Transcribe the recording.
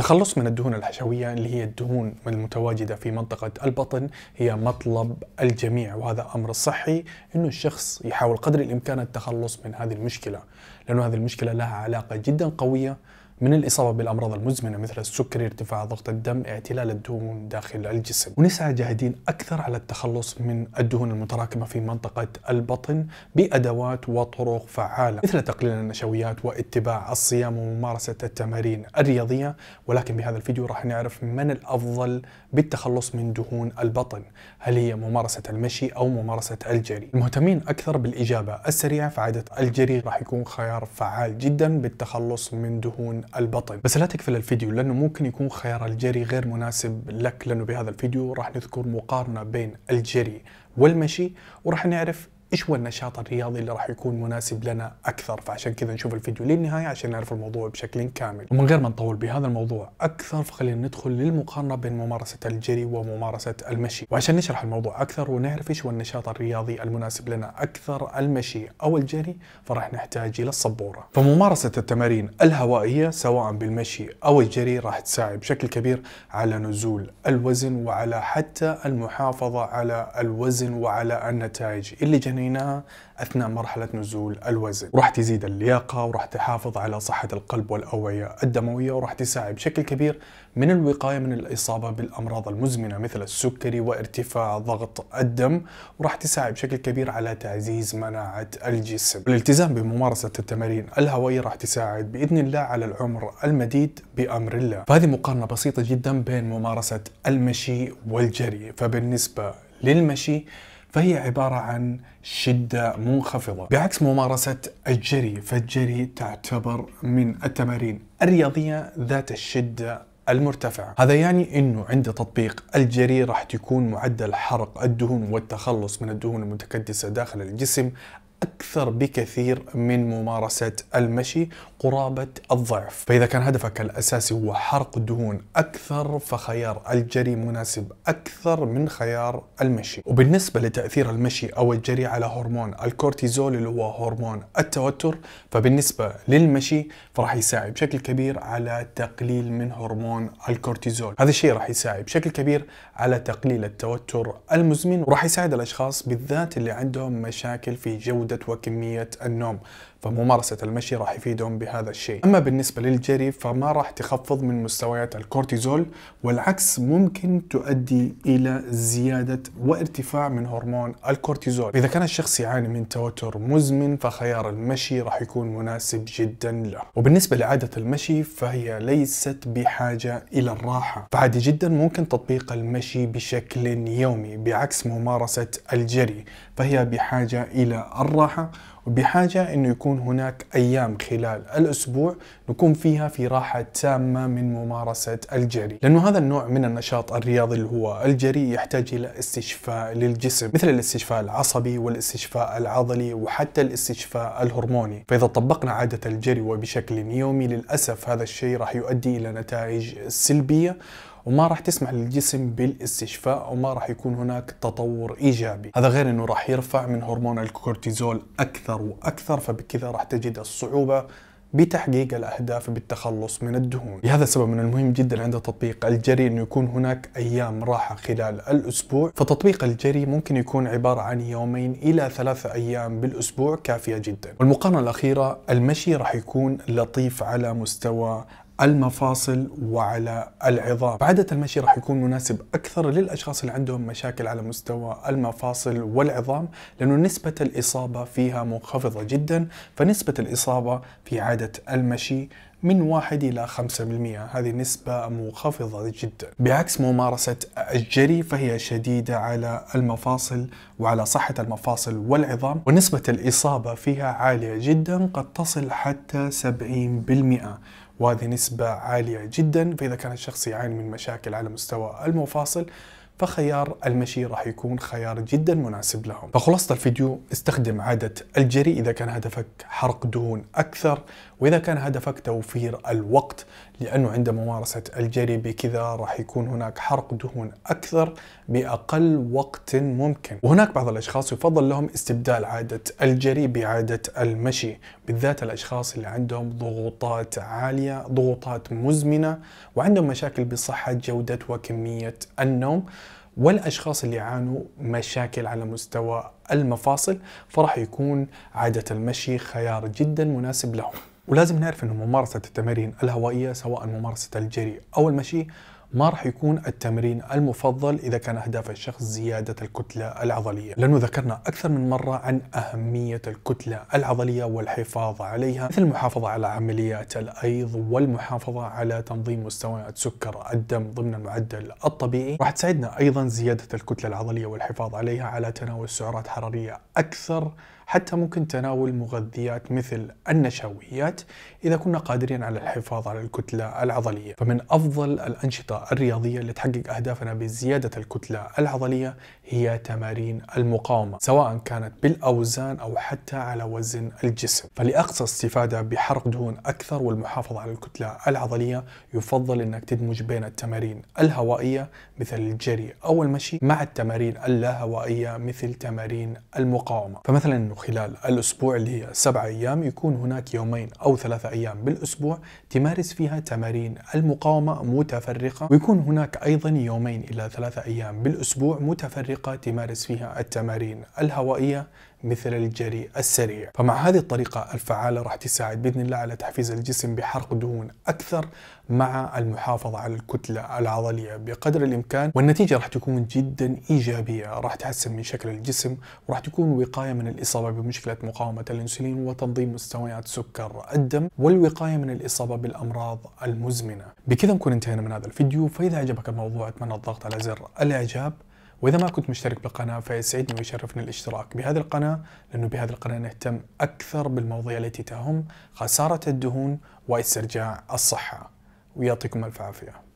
التخلص من الدهون الحشوية اللي هي الدهون المتواجدة في منطقة البطن هي مطلب الجميع وهذا أمر صحي أنه الشخص يحاول قدر الإمكان التخلص من هذه المشكلة لأن هذه المشكلة لها علاقة جدا قوية من الإصابة بالأمراض المزمنة مثل السكري، ارتفاع ضغط الدم، اعتلال الدهون داخل الجسم ونسعى جاهدين أكثر على التخلص من الدهون المتراكمة في منطقة البطن بأدوات وطرق فعالة مثل تقليل النشويات واتباع الصيام وممارسة التمارين الرياضية ولكن بهذا الفيديو راح نعرف من الأفضل بالتخلص من دهون البطن هل هي ممارسة المشي أو ممارسة الجري المهتمين أكثر بالإجابة السريعة فعادة الجري راح يكون خيار فعال جدا بالتخلص من دهون البطن بس لا تقفل الفيديو لانه ممكن يكون خيار الجري غير مناسب لك لانه بهذا الفيديو راح نذكر مقارنه بين الجري والمشي وراح نعرف ايش هو النشاط الرياضي اللي راح يكون مناسب لنا اكثر فعشان كذا نشوف الفيديو للنهايه عشان نعرف الموضوع بشكل كامل ومن غير ما نطول بهذا الموضوع اكثر فخلينا ندخل للمقارنه بين ممارسه الجري وممارسه المشي وعشان نشرح الموضوع اكثر ونعرف ايش هو النشاط الرياضي المناسب لنا اكثر المشي او الجري فراح نحتاج الى السبوره فممارسه التمارين الهوائيه سواء بالمشي او الجري راح تساعد بشكل كبير على نزول الوزن وعلى حتى المحافظه على الوزن وعلى النتائج اللي جنب قوانينها اثناء مرحله نزول الوزن، وراح تزيد اللياقه وراح تحافظ على صحه القلب والاوعيه الدمويه وراح تساعد بشكل كبير من الوقايه من الاصابه بالامراض المزمنه مثل السكري وارتفاع ضغط الدم، وراح تساعد بشكل كبير على تعزيز مناعه الجسم. الالتزام بممارسه التمارين الهوائيه راح تساعد باذن الله على العمر المديد بامر الله. فهذه مقارنه بسيطه جدا بين ممارسه المشي والجري، فبالنسبه للمشي فهي عبارة عن شدة منخفضة بعكس ممارسة الجري فالجري تعتبر من التمارين الرياضية ذات الشدة المرتفعة هذا يعني انه عند تطبيق الجري راح تكون معدل حرق الدهون والتخلص من الدهون المتكدسة داخل الجسم أكثر بكثير من ممارسة المشي قرابة الضعف فإذا كان هدفك الأساسي هو حرق دهون أكثر فخيار الجري مناسب أكثر من خيار المشي وبالنسبة لتأثير المشي أو الجري على هرمون الكورتيزول اللي هو هرمون التوتر فبالنسبة للمشي فراح يساعد بشكل كبير على تقليل من هرمون الكورتيزول هذا الشيء راح يساعد بشكل كبير على تقليل التوتر المزمن وراح يساعد الأشخاص بالذات اللي عندهم مشاكل في جودة جودة وكمية النوم فممارسة المشي راح يفيدهم بهذا الشيء أما بالنسبة للجري فما راح تخفض من مستويات الكورتيزول والعكس ممكن تؤدي إلى زيادة وارتفاع من هرمون الكورتيزول إذا كان الشخص يعاني من توتر مزمن فخيار المشي راح يكون مناسب جدا له وبالنسبة لعادة المشي فهي ليست بحاجة إلى الراحة فعادي جدا ممكن تطبيق المشي بشكل يومي بعكس ممارسة الجري فهي بحاجة إلى الراحة بالراحة وبحاجة أنه يكون هناك أيام خلال الأسبوع نكون فيها في راحة تامة من ممارسة الجري لأنه هذا النوع من النشاط الرياضي اللي هو الجري يحتاج إلى استشفاء للجسم مثل الاستشفاء العصبي والاستشفاء العضلي وحتى الاستشفاء الهرموني فإذا طبقنا عادة الجري وبشكل يومي للأسف هذا الشيء راح يؤدي إلى نتائج سلبية وما راح تسمح للجسم بالاستشفاء وما راح يكون هناك تطور ايجابي هذا غير انه راح يرفع من هرمون الكورتيزول اكثر واكثر فبكذا راح تجد الصعوبه بتحقيق الاهداف بالتخلص من الدهون لهذا السبب من المهم جدا عند تطبيق الجري انه يكون هناك ايام راحه خلال الاسبوع فتطبيق الجري ممكن يكون عباره عن يومين الى ثلاثه ايام بالاسبوع كافيه جدا والمقارنه الاخيره المشي راح يكون لطيف على مستوى المفاصل وعلى العظام عادة المشي راح يكون مناسب أكثر للأشخاص اللي عندهم مشاكل على مستوى المفاصل والعظام لأنه نسبة الإصابة فيها منخفضة جدا فنسبة الإصابة في عادة المشي من 1 إلى 5% هذه نسبة منخفضة جدا بعكس ممارسة الجري فهي شديدة على المفاصل وعلى صحة المفاصل والعظام ونسبة الإصابة فيها عالية جدا قد تصل حتى 70% وهذه نسبة عالية جدا فإذا كان الشخص يعاني من مشاكل على مستوى المفاصل فخيار المشي راح يكون خيار جدا مناسب لهم فخلاصة الفيديو استخدم عادة الجري إذا كان هدفك حرق دهون أكثر وإذا كان هدفك توفير الوقت لأنه عند ممارسة الجري بكذا راح يكون هناك حرق دهون أكثر بأقل وقت ممكن وهناك بعض الأشخاص يفضل لهم استبدال عادة الجري بعادة المشي بالذات الأشخاص اللي عندهم ضغوطات عالية ضغوطات مزمنة وعندهم مشاكل بصحة جودة وكمية النوم والاشخاص اللي يعانوا مشاكل على مستوى المفاصل فراح يكون عاده المشي خيار جدا مناسب لهم ولازم نعرف انه ممارسه التمارين الهوائيه سواء ممارسه الجري او المشي ما راح يكون التمرين المفضل إذا كان أهداف الشخص زيادة الكتلة العضلية لأنه ذكرنا أكثر من مرة عن أهمية الكتلة العضلية والحفاظ عليها مثل المحافظة على عمليات الأيض والمحافظة على تنظيم مستويات سكر الدم ضمن المعدل الطبيعي راح تساعدنا أيضا زيادة الكتلة العضلية والحفاظ عليها على تناول سعرات حرارية أكثر حتى ممكن تناول مغذيات مثل النشويات إذا كنا قادرين على الحفاظ على الكتلة العضلية فمن أفضل الأنشطة الرياضية اللي تحقق أهدافنا بزيادة الكتلة العضلية هي تمارين المقاومة سواء كانت بالأوزان أو حتى على وزن الجسم فلأقصى استفادة بحرق دهون أكثر والمحافظة على الكتلة العضلية يفضل أنك تدمج بين التمارين الهوائية مثل الجري أو المشي مع التمارين اللاهوائية مثل تمارين المقاومة فمثلا خلال الأسبوع اللي هي سبعة أيام يكون هناك يومين أو ثلاثة أيام بالأسبوع تمارس فيها تمارين المقاومة متفرقة ويكون هناك أيضا يومين إلى ثلاثة أيام بالأسبوع متفرقة تمارس فيها التمارين الهوائية مثل الجري السريع فمع هذه الطريقة الفعالة راح تساعد بإذن الله على تحفيز الجسم بحرق دهون أكثر مع المحافظة على الكتلة العضلية بقدر الإمكان والنتيجة راح تكون جدا إيجابية راح تحسن من شكل الجسم وراح تكون وقاية من الإصابة بمشكلة مقاومة الأنسولين وتنظيم مستويات سكر الدم والوقاية من الإصابة بالأمراض المزمنة بكذا نكون انتهينا من هذا الفيديو فإذا عجبك الموضوع أتمنى الضغط على زر الإعجاب وإذا ما كنت مشترك بالقناة فيسعدني ويشرفني الاشتراك بهذه القناة لأنه بهذه القناة نهتم أكثر بالمواضيع التي تهم خسارة الدهون واسترجاع الصحة ويعطيكم ألف عافية